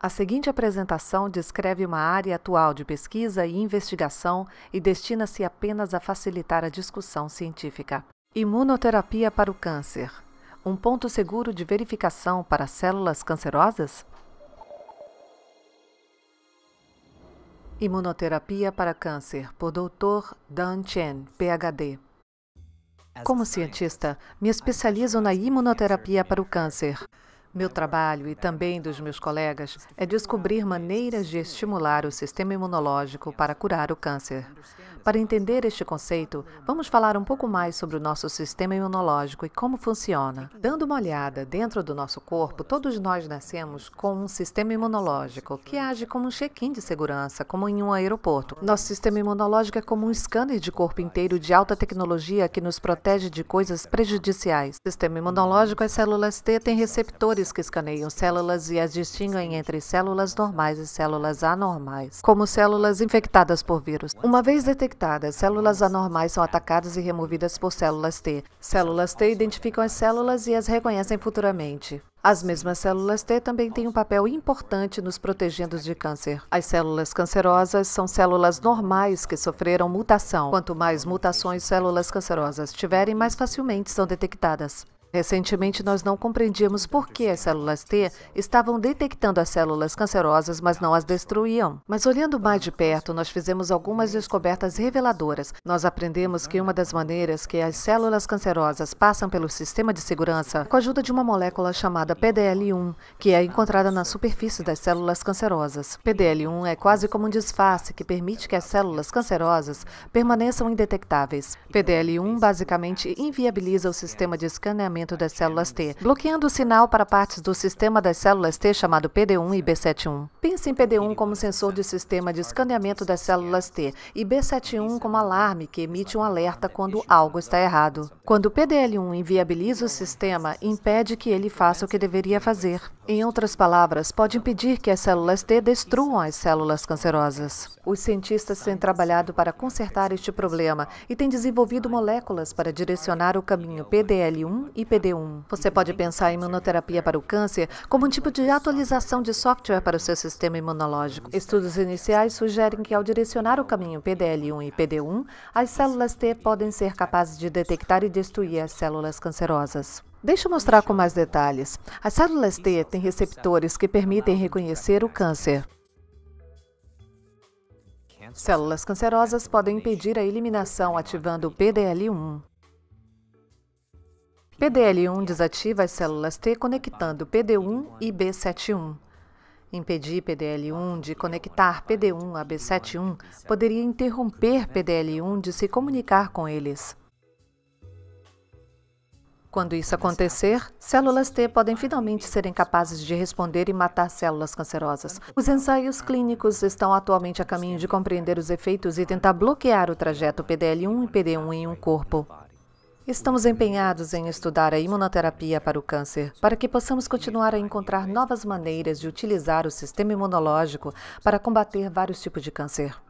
A seguinte apresentação descreve uma área atual de pesquisa e investigação e destina-se apenas a facilitar a discussão científica. Imunoterapia para o câncer. Um ponto seguro de verificação para células cancerosas? Imunoterapia para câncer, por Dr. Dan Chen, PhD. Como cientista, me especializo na imunoterapia para o câncer. Meu trabalho e também dos meus colegas é descobrir maneiras de estimular o sistema imunológico para curar o câncer. Para entender este conceito, vamos falar um pouco mais sobre o nosso sistema imunológico e como funciona. Dando uma olhada dentro do nosso corpo, todos nós nascemos com um sistema imunológico que age como um check-in de segurança, como em um aeroporto. Nosso sistema imunológico é como um scanner de corpo inteiro de alta tecnologia que nos protege de coisas prejudiciais. O sistema imunológico, as é células T têm receptores sensores que escaneiam células e as distinguem entre células normais e células anormais, como células infectadas por vírus. Uma vez detectadas, células anormais são atacadas e removidas por células T. Células T identificam as células e as reconhecem futuramente. As mesmas células T também têm um papel importante nos protegendo de câncer. As células cancerosas são células normais que sofreram mutação. Quanto mais mutações células cancerosas tiverem, mais facilmente são detectadas. Recentemente, nós não compreendíamos por que as células T estavam detectando as células cancerosas, mas não as destruíam. Mas olhando mais de perto, nós fizemos algumas descobertas reveladoras. Nós aprendemos que uma das maneiras que as células cancerosas passam pelo sistema de segurança é com a ajuda de uma molécula chamada PDL1, que é encontrada na superfície das células cancerosas. PDL1 é quase como um disfarce que permite que as células cancerosas permaneçam indetectáveis. PDL1 basicamente inviabiliza o sistema de escaneamento das células T, bloqueando o sinal para partes do sistema das células T chamado PD1 e B71. Pense em PD1 como sensor de sistema de escaneamento das células T e B71 como alarme que emite um alerta quando algo está errado. Quando o PDL1 inviabiliza o sistema, impede que ele faça o que deveria fazer. Em outras palavras, pode impedir que as células T destruam as células cancerosas. Os cientistas têm trabalhado para consertar este problema e têm desenvolvido moléculas para direcionar o caminho PDL1 e PD1. Você pode pensar em imunoterapia para o câncer como um tipo de atualização de software para o seu sistema imunológico. Estudos iniciais sugerem que, ao direcionar o caminho PDL1 e PD1, as células T podem ser capazes de detectar e destruir as células cancerosas. Deixa eu mostrar com mais detalhes. As células T têm receptores que permitem reconhecer o câncer. Células cancerosas podem impedir a eliminação ativando o PDL1. PDL1 desativa as células T conectando PD1 e B71. Impedir PDL1 de conectar PD1 a B71 poderia interromper PDL1 de se comunicar com eles. Quando isso acontecer, células T podem finalmente serem capazes de responder e matar células cancerosas. Os ensaios clínicos estão atualmente a caminho de compreender os efeitos e tentar bloquear o trajeto PDL1 e PD1 em um corpo. Estamos empenhados em estudar a imunoterapia para o câncer, para que possamos continuar a encontrar novas maneiras de utilizar o sistema imunológico para combater vários tipos de câncer.